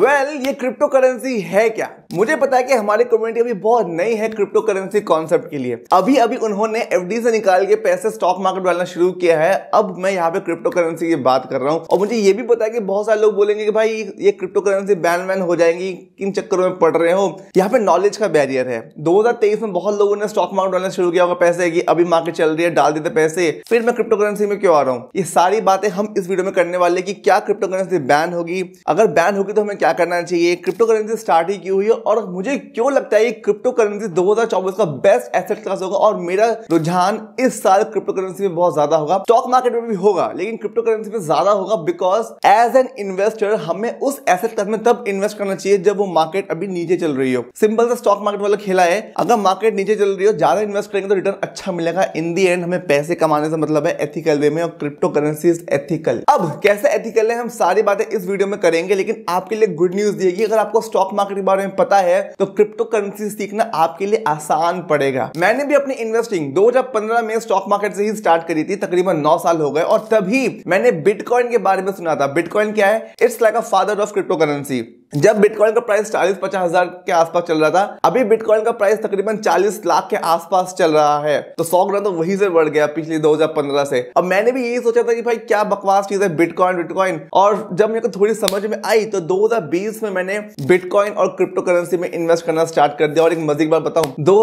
Well well, ये crypto currency है क्या मुझे पता है कि हमारी कम्युनिटी अभी बहुत नई है क्रिप्टो करेंसी कॉन्सेप्ट के लिए अभी अभी उन्होंने एफडी से निकाल के पैसे स्टॉक मार्केट डालना शुरू किया है अब मैं यहाँ पे क्रिप्टो करेंसी की बात कर रहा हूँ और मुझे ये भी पता है कि बहुत सारे लोग बोलेंगे कि भाई ये क्रिप्टो करेंसी बैन वैन हो जाएंगी किन चक्करों में पड़ रहे हो यहाँ पे नॉलेज का बैरियर है दो में बहुत लोगों ने स्टॉक मार्केट डालना शुरू किया होगा पैसे की अभी मार्केट चल रही है डाल देते पैसे फिर मैं क्रिप्टो करेंसी में क्यों आ रहा हूँ ये सारी बातें हम इस वीडियो में करने वाले की क्या क्रिप्टो करेंसी बैन होगी अगर बैन होगी तो हमें क्या करना चाहिए क्रिप्टो करेंसी स्टार्ट ही क्यों हुई है और मुझे क्यों लगता है ये क्रिप्टो करेंसी 2024 का बेस्ट एसेट क्लास होगा और मेरा रुझान इस साल क्रिप्टो करेंसी में बहुत ज्यादा होगा स्टॉक मार्केट में भी होगा लेकिन क्रिप्टो करेंसी में ज्यादा होगा बिकॉज एज एन इन्वेस्टर हमें उस एसेट क्लास में तब इन्वेस्ट करना चाहिए जब वो मार्केट अभी नीचे चल रही हो सिंपल सा स्टॉक मार्केट वाला खेला है अगर मार्केट नीचे चल रही हो ज्यादा इन्वेस्ट करेंगे तो रिटर्न अच्छा मिलेगा इन दी एंड हमें पैसे कमाने से मतलब है एथिकल वे में और क्रिप्टो करेंसी एथिकल अब कैसे एथिकल है हम सारी बातें इस वीडियो में करेंगे लेकिन आपके लिए गुड न्यूज देगी अगर आपको स्टॉक मार्केट के बारे में पता है तो क्रिप्टो करेंसी सीखना आपके लिए आसान पड़ेगा मैंने भी अपनी इन्वेस्टिंग 2015 में स्टॉक मार्केट से ही स्टार्ट करी थी तकरीबन नौ साल हो गए और तभी मैंने बिटकॉइन के बारे में सुना था बिटकॉइन क्या है it's like a father of crypto currency जब बिटकॉइन का प्राइस चालीस पचास हजार के आसपास चल रहा था अभी बिटकॉइन का प्राइस तकरीबन चालीस लाख के आसपास चल रहा है तो सौ ग्राम तो वहीं से बढ़ गया पिछले 2015 से अब मैंने भी यही सोचा था कि भाई क्या बकवास चीज है बिटकॉइन बिटकॉइन और जब मेरे को थोड़ी समझ में आई तो 2020 में मैंने बिटकॉइन और क्रिप्टो करेंसी में इन्वेस्ट करना स्टार्ट कर दिया और एक मजीक बार बताऊं दो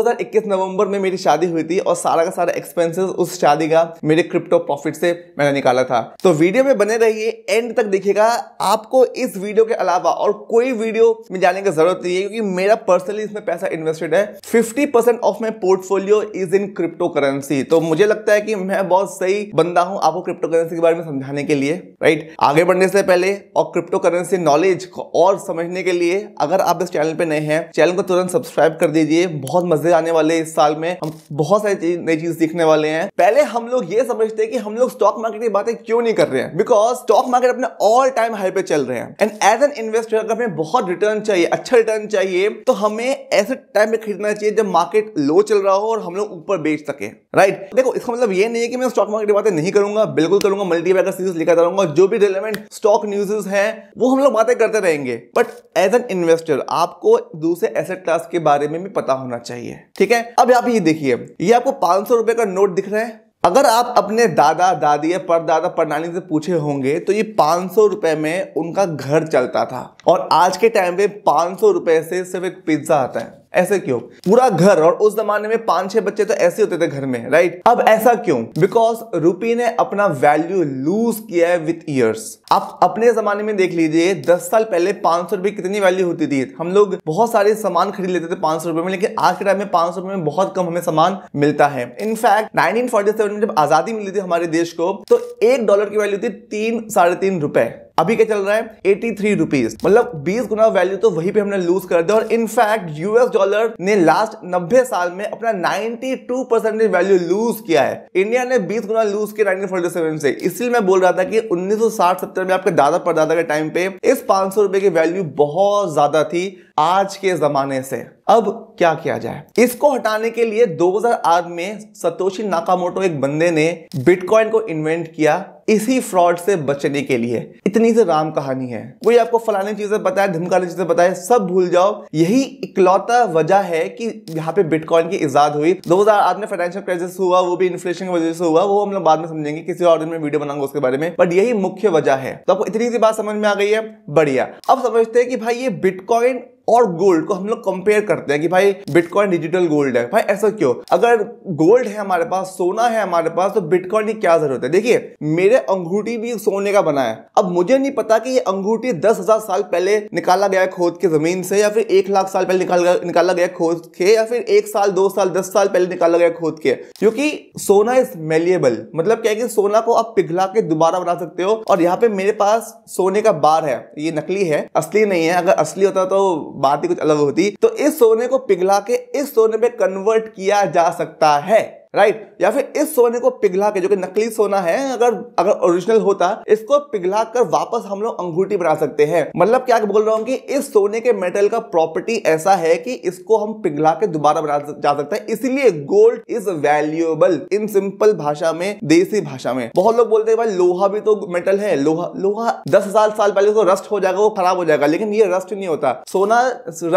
नवंबर में मेरी शादी हुई थी और सारा का सारा एक्सपेंसिस उस शादी का मेरे क्रिप्टो प्रॉफिट से मैंने निकाला था तो वीडियो में बने रहिए एंड तक देखिएगा आपको इस वीडियो के अलावा और कोई वीडियो में जाने की जरूरत नहीं है क्योंकि मेरा पर्सनली इसमें पैसा इन्वेस्टेड है fifty percent of my portfolio is in crypto currency तो मुझे लगता है कि मैं बहुत सही बंदा हूं आपको क्रिप्टो करेंसी के बारे में समझाने के लिए राइट आगे बढ़ने से पहले और क्रिप्टो करेंसी नॉलेज को और समझने के लिए अगर आप इस चैनल पर नए हैं चैनल को तुरंत सब्सक्राइब कर दीजिए बहुत मजे आने वाले इस साल में हम बहुत सारी नई चीज सीखने वाले हैं पहले हम लोग ये समझते हैं कि हम लोग स्टॉक मार्केट की बातें क्यों नहीं कर रहे हैं बिकॉज स्टॉक मार्केट अपने ऑल टाइम हाई पे चल रहे हैं एंड एज एन इन्वेस्टर अगर मैं हमें बहुत रिटर्न चाहिए अच्छा रिटर्न चाहिए तो हमें ऐसे टाइम में खरीदना चाहिए जब मार्केट लो चल रहा हो और हम लोग ऊपर बेच सके राइट देखो इसका मतलब ये नहीं है कि मैं स्टॉक मार्केट की बातें नहीं करूंगा बिल्कुल करूंगा मल्टी बैगर सीरीज लिखा करूंगा जो भी रिलेवेंट स्टॉक न्यूज है वो हम लोग बातें करते रहेंगे बट एज एन इन्वेस्टर आपको दूसरे एसेट क्लास के बारे में भी पता होना चाहिए ठीक है अब आप ये देखिए ये आपको पांच रुपए का नोट दिख रहा है अगर आप अपने दादा दादी या परदादा परनानी से पूछे होंगे तो ये पांच सौ रुपये में उनका घर चलता था और आज के टाइम पे पांच सौ रुपए से सिर्फ एक पिज्जा आता है ऐसे क्यों पूरा घर और उस जमाने में पांच छह बच्चे तो ऐसे होते थे घर में राइट अब ऐसा क्यों बिकॉज रूपी ने अपना वैल्यू लूज किया है विद ईयर्स आप अपने जमाने में देख लीजिए दस साल पहले पांच सौ रुपए कितनी वैल्यू होती थी हम लोग बहुत सारे सामान खरीद लेते थे पांच सौ रुपए में लेकिन आज के टाइम में पांच सौ रुपए में बहुत कम हमें सामान मिलता है इनफैक्ट नाइनटीन में जब आजादी मिली थी हमारे देश को तो एक डॉलर की वैल्यू थी तीन साढ़े तीन रुपए अभी क्या चल रहा है एटी थ्री रुपीज मतलब बीस गुना वैल्यू तो वही पे हमने लूज कर दिया और इनफैक्ट यूएस डॉलर ने लास्ट नब्बे साल में अपना ninety two percentage value lose किया है इंडिया ने बीस गुना लूज किया नाइनटीन से इसलिए मैं बोल रहा था कि उन्नीस सौ में आपके दादा परदादा के टाइम पे इस पांच सौ रुपए की वैल्यू बहुत ज्यादा थी आज के जमाने से अब क्या किया जाए इसको हटाने के लिए 2008 में सतोशी नाकामोटो एक बंदे ने बिटकॉइन को इन्वेंट किया इसी फ्रॉड से बचने के लिए इतनी से राम कहानी है कोई आपको फलाने चीजें बताए धमकाने चीजें बताए सब भूल जाओ यही इकलौता वजह है कि यहाँ पे बिटकॉइन की इजाद हुई 2008 में फाइनेंशियल क्राइसिस हुआ वो भी इन्फ्लेशन की वजह से हुआ वो हम लोग बाद में समझेंगे किसी और दिन में वीडियो बनाऊंगा उसके बारे में बट यही मुख्य वजह है तो आपको इतनी सी बात समझ में आ गई है बढ़िया अब समझते हैं कि भाई ये बिटकॉइन और गोल्ड को हम लोग कंपेयर करते हैं कि भाई बिटकॉइन डिजिटल गोल्ड है भाई ऐसा क्यों अगर गोल्ड है हमारे पास सोना है हमारे पास तो बिटकॉइन की क्या जरूरत है देखिए मेरे अंगूठी भी सोने का बना है अब मुझे नहीं पता कि ये अंगूठी दस हजार साल पहले निकाला गया खोद के जमीन से या फिर एक लाख साल पहले निकाल निकाला गया खोद के या फिर एक साल दो साल दस साल पहले निकाला गया खोद के क्योंकि सोना इज मेलिएबल मतलब क्या है कि सोना को आप पिघला के दोबारा बना सकते हो और यहाँ पे मेरे पास सोने का बार है ये नकली है असली नहीं है अगर असली होता तो बात ही कुछ अलग होती तो इस सोने को पिघला के इस सोने में कन्वर्ट किया जा सकता है राइट या फिर इस सोने को पिघला के जो कि नकली सोना है अगर अगर ओरिजिनल होता इसको पिघला कर वापस हम लोग अंगूठी बना सकते हैं मतलब क्या बोल रहा हूँ कि इस सोने के मेटल का प्रॉपर्टी ऐसा है कि इसको हम पिघला के दोबारा बना जा सकते हैं इसीलिए gold is valuable in simple भाषा में देसी भाषा में बहुत लोग बोलते हैं भाई लोहा भी तो मेटल है लोहा लोहा दस हजार साल पहले तो रस्ट हो जाएगा वो खराब हो जाएगा लेकिन ये रस्ट नहीं होता सोना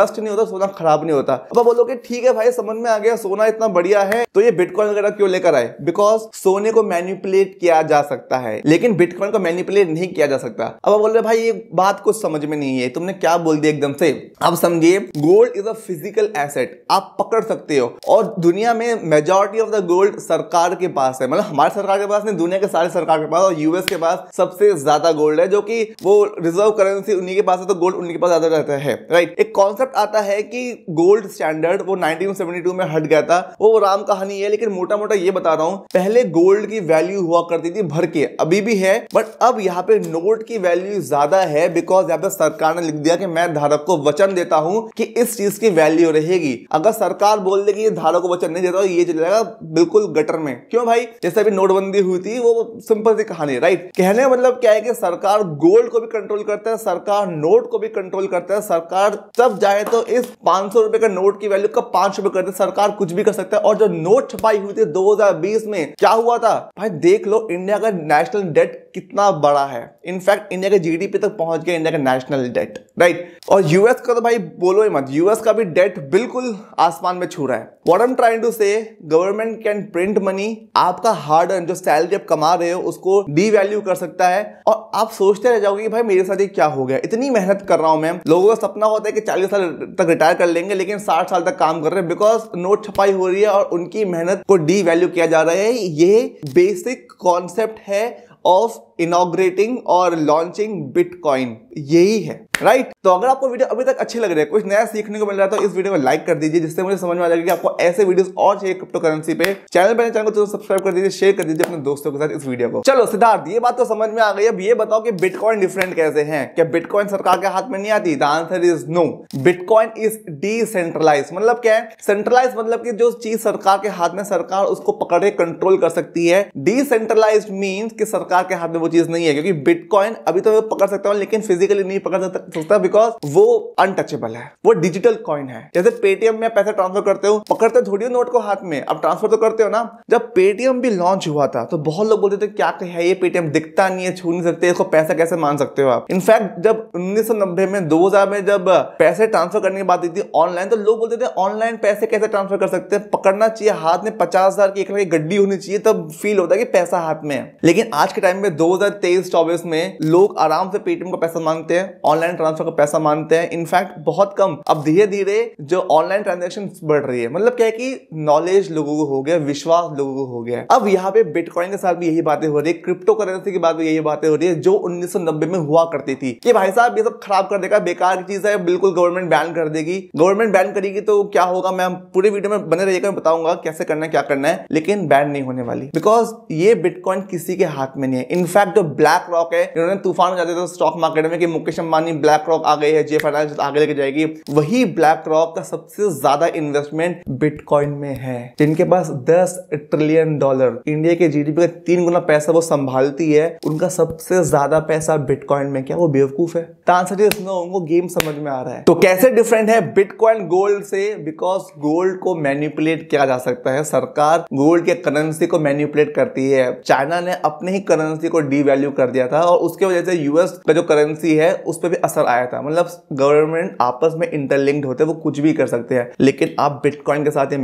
रस्ट नहीं होता सोना खराब नहीं होता अब बोलो ठीक है भाई समझ में आ गया सोना इतना बढ़िया है तो ये बिटकॉइन बिटकॉइन वगैरह क्यों लेकर आए बिकॉज सोने को मैनिपुलेट किया जा सकता है लेकिन बिटकॉइन को मैनिपुलेट नहीं किया जा सकता अब बोल रहे भाई ये बात कुछ समझ में नहीं है तुमने क्या बोल दिया एकदम से अब समझिए gold is a physical asset आप पकड़ सकते हो और दुनिया में मेजोरिटी ऑफ द गोल्ड सरकार के पास है मतलब हमारे सरकार के पास नहीं दुनिया के सारे सरकार के पास और यूएस के पास सबसे ज्यादा गोल्ड है जो कि वो रिजर्व करेंसी उन्हीं के पास है तो गोल्ड उन्हीं के पास ज्यादा रहता है राइट एक कॉन्सेप्ट आता है कि गोल्ड स्टैंडर्ड वो 1972 में हट गया था वो राम कहानी है लेकिन मोटा मोटा ये बता रहा हूँ पहले गोल्ड की वैल्यू हुआ करती थी भर के अभी भी है बट अब यहाँ पे नोट की वैल्यू ज्यादा है बिकॉज यहाँ पे सरकार ने लिख दिया कि मैं धारक को वचन देता हूँ कि इस चीज की वैल्यू रहेगी अगर सरकार बोल दे की धारक को वचन नहीं देता तो ये चले जाएगा बिल्कुल गटर में क्यों भाई जैसे अभी नोटबंदी हुई थी वो सिंपल सी कहानी राइट कहने मतलब क्या है कि सरकार गोल्ड को भी कंट्रोल करता है सरकार नोट को भी कंट्रोल करता है सरकार तब जाए तो इस पांच सौ रुपए का नोट की वैल्यू का पांच रुपए करते सरकार कुछ भी कर सकता है और जो नोट छपाई हुई थी 2020 में क्या हुआ था भाई देख लो इंडिया का नेशनल डेट कितना बड़ा है इनफैक्ट इंडिया के जीडीपी तक पहुंच गया इंडिया का नेशनल डेट राइट और यूएस का तो भाई बोलो ही मत यूएस का भी डेट बिल्कुल आसमान में छू रहा है what am trying to say government can print money आपका हार्ड अर्न जो सैलरी आप कमा रहे हो उसको डी वैल्यू कर सकता है और आप सोचते रह जाओगे कि भाई मेरे साथ ये क्या हो गया इतनी मेहनत कर रहा हूं मैं लोगों का सपना होता है कि चालीस साल तक रिटायर कर लेंगे लेकिन साठ साल तक काम कर रहे हैं बिकॉज नोट छपाई हो रही है और उनकी मेहनत को डी वैल्यू किया जा रहा है ये बेसिक कॉन्सेप्ट है of इनोग्रेटिंग और लॉन्चिंग बिटकॉइन यही है राइट right? तो अगर आपको वीडियो अभी तक अच्छे लग रहे हैं कुछ नया सीखने को मिल रहा है तो इस वीडियो को लाइक कर दीजिए जिससे मुझे समझ में आ जाएगा कि आपको ऐसे वीडियोस और चाहिए क्रिप्टो करेंसी पे चैनल पर चैनल को तो सब्सक्राइब कर दीजिए शेयर कर दीजिए अपने दोस्तों के साथ इस वीडियो को चलो सिद्धार्थ ये बात तो समझ में आ गई अब ये बताओ कि बिटकॉइन डिफरेंट कैसे है क्या बिटकॉइन सरकार के हाथ में नहीं आती the answer is no bitcoin is decentralize मतलब क्या है सेंट्रलाइज मतलब की जो चीज सरकार के हाथ में सरकार उसको पकड़ के कंट्रोल कर सकती है डिसेंट्रलाइज मीन की सरकार के हाथ में वो चीज नहीं है क्योंकि बिटकॉइन अभी तो मैं पकड़ सकता हूँ लेकिन फिजिकली नहीं पकड़ सकता बिकॉज वो अनटचेबल है वो डिजिटल कॉइन है जैसे पेटीएम में पैसा ट्रांसफर करते हो पकड़ते थोड़ी हो नोट को हाथ में अब ट्रांसफर तो करते हो ना जब पेटीएम भी लॉन्च हुआ था तो बहुत लोग बोलते थे क्या है ये पेटीएम दिखता नहीं है छू नहीं सकते इसको पैसा कैसे मान सकते हो आप इनफैक्ट जब उन्नीस में दो में जब पैसे ट्रांसफर करने की बात थी ऑनलाइन तो लोग बोलते थे ऑनलाइन पैसे कैसे ट्रांसफर कर सकते हैं पकड़ना चाहिए हाथ में पचास हजार की एक गड्डी होनी चाहिए तब फील होता है कि पैसा हाथ में है लेकिन आज के टाइम में दो 2023 24 में लोग आराम से पेटीएम का पैसा मांगते हैं ऑनलाइन ट्रांसफर का पैसा मांगते हैं इनफैक्ट बहुत कम अब धीरे धीरे जो ऑनलाइन ट्रांजेक्शन बढ़ रही है मतलब क्या है कि नॉलेज लोगों को हो गया विश्वास लोगों को हो गया अब यहाँ पे बिटकॉइन के साथ भी यही बातें हो रही है क्रिप्टो करेंसी की बात भी यही बातें हो रही है जो उन्नीस में हुआ करती थी कि भाई साहब ये सब खराब कर देगा बेकार चीज है बिल्कुल गवर्नमेंट बैन कर देगी गवर्नमेंट बैन करेगी तो क्या होगा मैं पूरे वीडियो में बने रहिएगा मैं बताऊंगा कैसे करना है क्या करना है लेकिन बैन नहीं होने वाली बिकॉज ये बिटकॉइन किसी के हाथ में नहीं है इनफैक्ट इनफैक्ट जो ब्लैक रॉक है इन्होंने तूफान जाते थे स्टॉक मार्केट में कि मुकेश अंबानी ब्लैक रॉक आ गई है जे फाइनेंस आगे लेके जाएगी वही ब्लैक रॉक का सबसे ज्यादा इन्वेस्टमेंट बिटकॉइन में है जिनके पास दस ट्रिलियन डॉलर इंडिया के जी का तीन गुना पैसा वो संभालती है उनका सबसे ज्यादा पैसा बिटकॉइन में क्या वो बेवकूफ है आंसर इज नो उनको गेम समझ में आ रहा है तो कैसे डिफरेंट है बिटकॉइन गोल्ड से बिकॉज गोल्ड को मैन्युपुलेट किया जा सकता है सरकार गोल्ड के करेंसी को मैन्युपुलेट करती है चाइना ने अपने ही करेंसी को डीवैल्यू कर दिया था और उसके वजह से यूएस का जो करेंसी है उस पर भी असर आया था मतलब गवर्नमेंट आपस में इंटरलिंक्ड होते वो कुछ भी कर सकते हैं लेकिन आप बिटकॉइन के साथ ये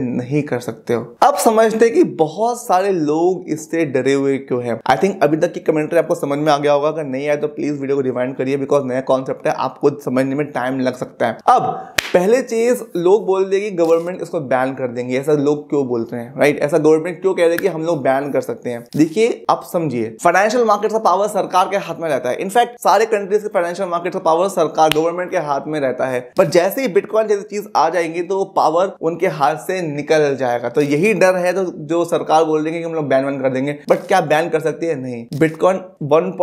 नहीं कर सकते हो अब समझते हैं कि बहुत सारे लोग इससे डरे हुए क्यों है आई थिंक अभी तक की कमेंट्री आपको समझ में आ गया होगा अगर नहीं आया तो प्लीज वीडियो को रिवाइंड करिए बिकॉज नया कॉन्सेप्ट है आपको समझने में टाइम लग सकता है अब पहले चीज लोग बोल रहे कि गवर्नमेंट इसको बैन कर देंगे ऐसा लोग क्यों बोलते हैं राइट ऐसा गवर्नमेंट क्यों कह रहे हैं कि हम लोग बैन कर सकते हैं देखिए आप समझिए फाइनेंशियल मार्केट का पावर सरकार के हाथ में रहता है इनफैक्ट सारे कंट्रीज के फाइनेंशियल मार्केट का पावर सरकार गवर्नमेंट के हाथ में रहता है पर जैसे ही बिटकॉइन जैसी चीज आ जाएंगी तो वो पावर उनके हाथ से निकल जाएगा तो यही डर है तो जो सरकार बोल रही है कि हम लोग बैन वैन कर देंगे बट क्या बैन कर सकती है नहीं बिटकॉइन वन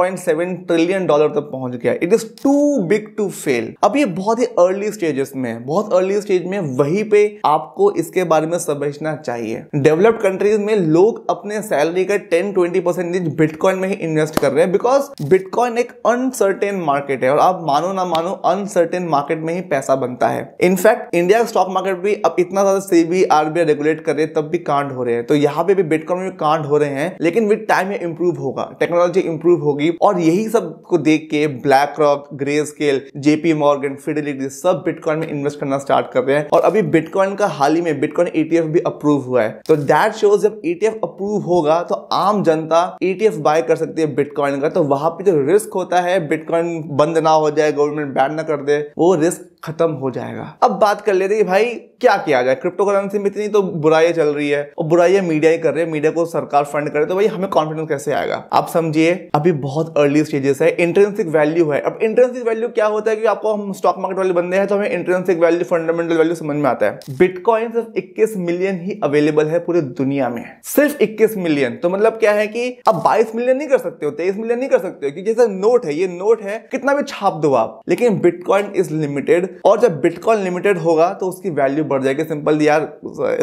ट्रिलियन डॉलर तक पहुंच गया it is too big to fail अब ये बहुत ही अर्ली स्टेजेस में है बहुत अर्ली स्टेज में वही पे आपको इसके बारे में समझना चाहिए डेवलप्ड कंट्रीज में लोग अपने सैलरी का टेन ट्वेंटी परसेंटेज बिटकॉइन में ही इन्वेस्ट कर रहे हैं बिकॉज बिटकॉइन एक अनसर्टेन मार्केट है और आप मानो ना मानो अनसर्टेन मार्केट में ही पैसा बनता है इनफैक्ट इंडिया का स्टॉक मार्केट भी अब इतना ज्यादा सेबी आरबीआई रेगुलेट कर रहे हैं तब भी कांड हो रहे हैं तो यहाँ पे भी बिटकॉइन में कांड हो रहे हैं लेकिन विद टाइम में इंप्रूव होगा टेक्नोलॉजी इंप्रूव होगी और यही सब को देख के BlackRock Grayscale JP Morgan Fidelity सब बिटकॉइन में इन्वेस्ट करना स्टार्ट कर रहे हैं और अभी बिटकॉइन का हाल ही में बिटकॉइन ईटीएफ e भी अप्रूव हुआ है तो दैट शोज जब ईटीएफ e अप्रूव होगा तो आम जनता ईटीएफ e बाय कर सकती है बिटकॉइन का तो वहां पे जो रिस्क होता है बिटकॉइन बंद ना हो जाए गवर्नमेंट बैन ना कर दे वो रिस्क खत्म हो जाएगा अब बात कर लेते हैं भाई क्या किया जाए क्रिप्टो करेंसी में इतनी तो बुराइयां चल रही है और बुराइयां मीडिया ही कर रही है मीडिया को सरकार फंड करे तो भाई हमें कॉन्फिडेंस कैसे आएगा आप समझिए अभी बहुत अर्ली स्टेजेस है इंट्रेंसिक वैल्यू है अब इंट्रेंसिक वैल्यू क्या होता है कि आपको हम स्टॉक मार्केट वाले बंदे हैं तो हमें इंट्रेंसिक वैल्यू फंडामेंटल वैल्यू समझ में आता है बिटकॉइन सिर्फ इक्कीस मिलियन ही अवेलेबल है पूरी दुनिया में सिर्फ इक्कीस मिलियन तो मतलब क्या है कि अब बाईस मिलियन नहीं कर सकते हो तेईस मिलियन नहीं कर सकते हो क्योंकि जैसे नोट है ये नोट है कितना भी छाप दो आप लेकिन बिटकॉइन इज लिमिटेड और जब बिटकॉइन लिमिटेड होगा तो उसकी वैल्यू बढ़ जाएगी सिंपल यार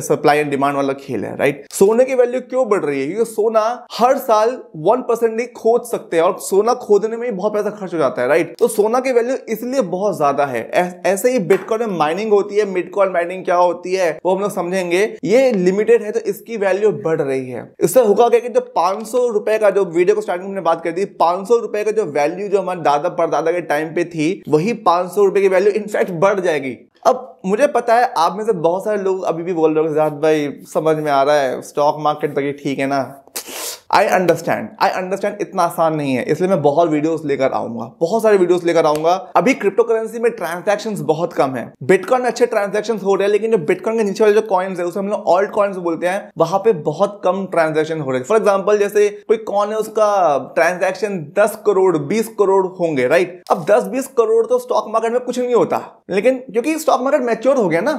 सप्लाई एंड डिमांड वाला खेल है राइट सोने की वैल्यू क्यों बढ़ रही है क्योंकि सोना हर साल वन परसेंट नहीं खोद सकते और सोना खोदने में बहुत पैसा खर्च हो जाता है राइट तो सोना की वैल्यू इसलिए बहुत ज्यादा है ऐसे ही बिटकॉइन में माइनिंग होती है बिटकॉइन माइनिंग क्या होती है वो हम लोग समझेंगे ये लिमिटेड है तो इसकी वैल्यू बढ़ रही है इससे होगा क्या कि जो पांच सौ रुपए का जो जो वीडियो को स्टार्टिंग में बात कर दी पांच सौ रुपए का जो वैल्यू जो हमारे दादा परदादा के टाइम पे थी वही पांच सौ रुपए की वैल्यू इनफैक्ट बढ़ जाएगी अब मुझे पता है आप में से बहुत सारे लोग अभी भी बोल रहे हो भाई समझ में आ रहा है स्टॉक मार्केट तक ठीक है ना आई अंडरस्टैंड आई अंडरस्टैंड इतना आसान नहीं है इसलिए मैं बहुत वीडियोस लेकर आऊंगा बहुत सारे वीडियोस लेकर आऊंगा अभी क्रिप्टो करेंसी में ट्रांजेक्शन बहुत कम है बिटकॉइन में अच्छे ट्रांजेक्शन हो रहे हैं लेकिन जो बिटकॉइन के नीचे वाले जो कॉइन्स है उसे हम लोग ऑल्ड कॉइन्स बोलते हैं वहां पे बहुत कम ट्रांजेक्शन हो रहे हैं फॉर एग्जाम्पल जैसे कोई कॉन है उसका ट्रांजेक्शन दस करोड़ बीस करोड़ होंगे राइट अब दस बीस करोड़ तो स्टॉक मार्केट में कुछ नहीं होता लेकिन क्योंकि स्टॉक मार्केट मेच्योर हो गया ना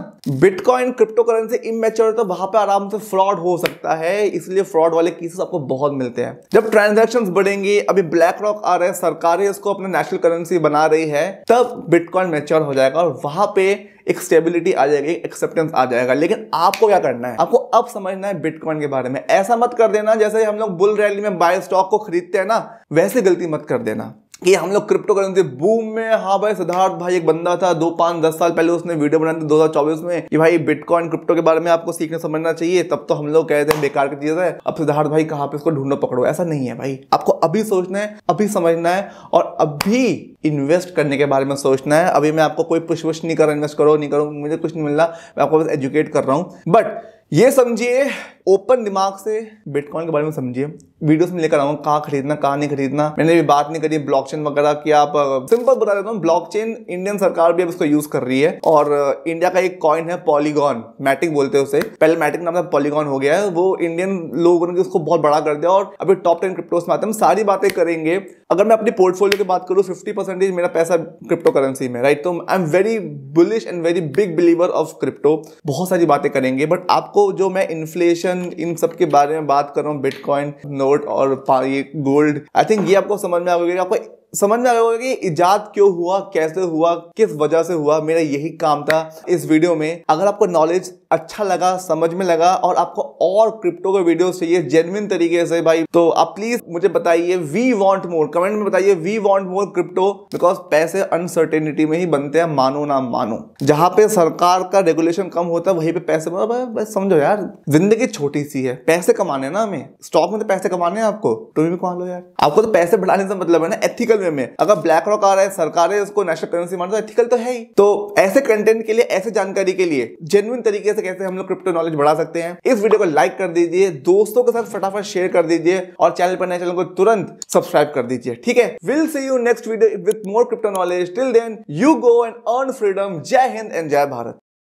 बिटकॉइन क्रिप्टो करेंसी इमेच्योर तो वहां पर आराम से फ्रॉड हो सकता है इसलिए फ्रॉड वाले केसेस आपको बहुत बहुत मिलते हैं जब ट्रांजेक्शन बढ़ेंगी अभी ब्लैक रॉक आ रहे हैं सरकारें इसको अपना नेशनल करेंसी बना रही है तब बिटकॉइन मेच्योर हो जाएगा और वहां पे एक स्टेबिलिटी आ जाएगी एक्सेप्टेंस आ जाएगा लेकिन आपको क्या करना है आपको अब समझना है बिटकॉइन के बारे में ऐसा मत कर देना जैसे हम लोग बुल रैली में बाय स्टॉक को खरीदते हैं ना वैसे गलती मत कर देना कि हम लोग क्रिप्टो करेंसी बूम में हाँ भाई सिद्धार्थ भाई एक बंदा था दो पांच दस साल पहले उसने वीडियो दो हजार चौबीस में कि भाई बिटकॉइन क्रिप्टो के बारे में आपको सीखना समझना चाहिए तब तो हम लोग कहते हैं बेकार की चीज़ है अब सिद्धार्थ भाई कहाँ पे इसको ढूंढो पकड़ो ऐसा नहीं है भाई आपको अभी सोचना है अभी समझना है और अभी इन्वेस्ट करने के बारे में सोचना है अभी मैं आपको कोई पुश वुश नहीं कर रहा इन्वेस्ट करो नहीं करो मुझे कुछ नहीं मिल रहा मैं आपको बस एजुकेट कर रहा हूँ बट ये समझिए ओपन दिमाग से बिटकॉइन के बारे में समझिए वीडियोस में लेकर आऊंगा कहाँ खरीदना कहाँ नहीं खरीदना मैंने भी बात नहीं करी ब्लॉकचेन वगैरह की आप सिंपल बता देता हूँ ब्लॉकचेन इंडियन सरकार भी अब इसको यूज कर रही है और इंडिया का एक कॉइन है पॉलीगॉन मैटिक बोलते हैं उसे पहले मैटिक नाम था पॉलीगॉन हो गया है वो इंडियन लोगों ने उसको बहुत बड़ा कर दिया और अभी टॉप टेन क्रिप्टोस में आते हम सारी बातें करेंगे अगर मैं अपनी पोर्टफोलियो की बात करूँ फिफ्टी परसेंटेज मेरा पैसा क्रिप्टो करेंसी में राइट तो I am very bullish and very big believer of crypto बहुत सारी बातें करेंगे बट आपको जो मैं इन्फ्लेशन इन्फ्लेशन इन सब के बारे में बात कर रहा हूँ बिटकॉइन नोट और ये गोल्ड आई थिंक ये आपको समझ में आ गया आपको समझ में आ होगा कि इजाद क्यों हुआ कैसे हुआ किस वजह से हुआ मेरा यही काम था इस वीडियो में अगर आपको नॉलेज अच्छा लगा समझ में लगा और आपको और क्रिप्टो के वीडियो चाहिए जेनविन तरीके से भाई तो आप प्लीज मुझे बताइए वी वांट मोर कमेंट में बताइए we want more crypto because पैसे अनसर्टेनिटी में ही बनते हैं मानो ना मानो जहां पे सरकार का रेगुलेशन कम होता है वहीं पे पैसे बस समझो यार जिंदगी छोटी सी है पैसे कमाने ना हमें स्टॉक में तो पैसे कमाने हैं आपको तुम्हें भी कमा लो यार आपको तो पैसे बढ़ाने से मतलब है ना एथिकल वे में अगर ब्लैक रॉक आ रहा है सरकार है उसको नेशनल करेंसी मानता है एथिकल तो है ही तो ऐसे कंटेंट के लिए ऐसे जानकारी के लिए जेन्युन तरीके से कैसे हम लोग क्रिप्टो नॉलेज बढ़ा सकते हैं इस वीडियो को लाइक कर दीजिए दोस्तों के साथ फटाफट शेयर कर दीजिए और चैनल पर नए चैनल को तुरंत सब्सक्राइब कर दीजिए ठीक है will see you next video with more crypto knowledge till then you go and earn freedom जय हिंद एंड जय भारत